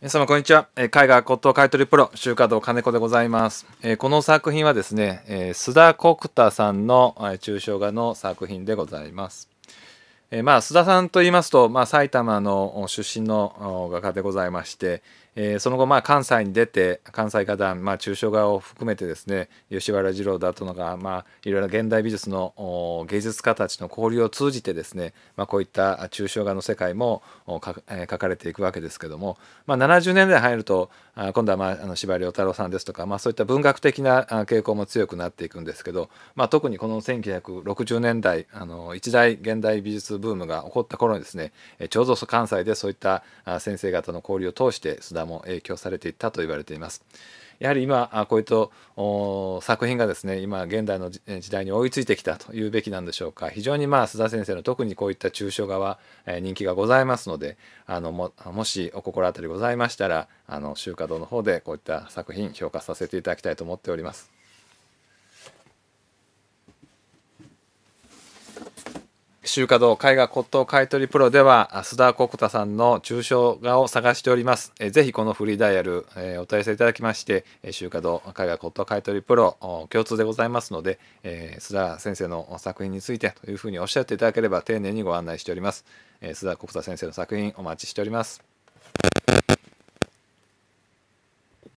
皆様こんにちは。絵画骨董買取プロ、集華堂金子でございます。この作品はですね、須田国太さんの抽象画の作品でございます。えまあ須田さんと言いますと、まあ、埼玉の出身の画家でございまして、えその後まあ関西に出て関西画壇、まあ、抽象画を含めてですね吉原二郎だとが、まあ、いろいろ現代美術の芸術家たちの交流を通じてですね、まあ、こういった抽象画の世界も描書かれていくわけですけども、まあ、70年代入ると今度は、まあ、あの司馬太郎さんですとか、まあ、そういった文学的な傾向も強くなっていくんですけど、まあ、特にこの1960年代あの一大現代美術ブームが起こった頃にですねちょうど関西でそういった先生方の交流を通して須田も影響されていったと言われています。やはり今こういった作品がですね今現代の時代に追いついてきたというべきなんでしょうか非常にまあ須田先生の特にこういった抽象画は人気がございますのであのもしお心当たりございましたらあの秋華堂の方でこういった作品評価させていただきたいと思っております。週華堂絵画骨董買取プロでは須田国太さんの抽象画を探しております、えぜひこのフリーダイヤル、えー、お問い合わせいただきまして週華堂絵画骨董買取プロ共通でございますので、えー、須田先生の作品についてというふうにおっしゃっていただければ丁寧にご案内しております、えー、須田国太先生の作品お待ちしております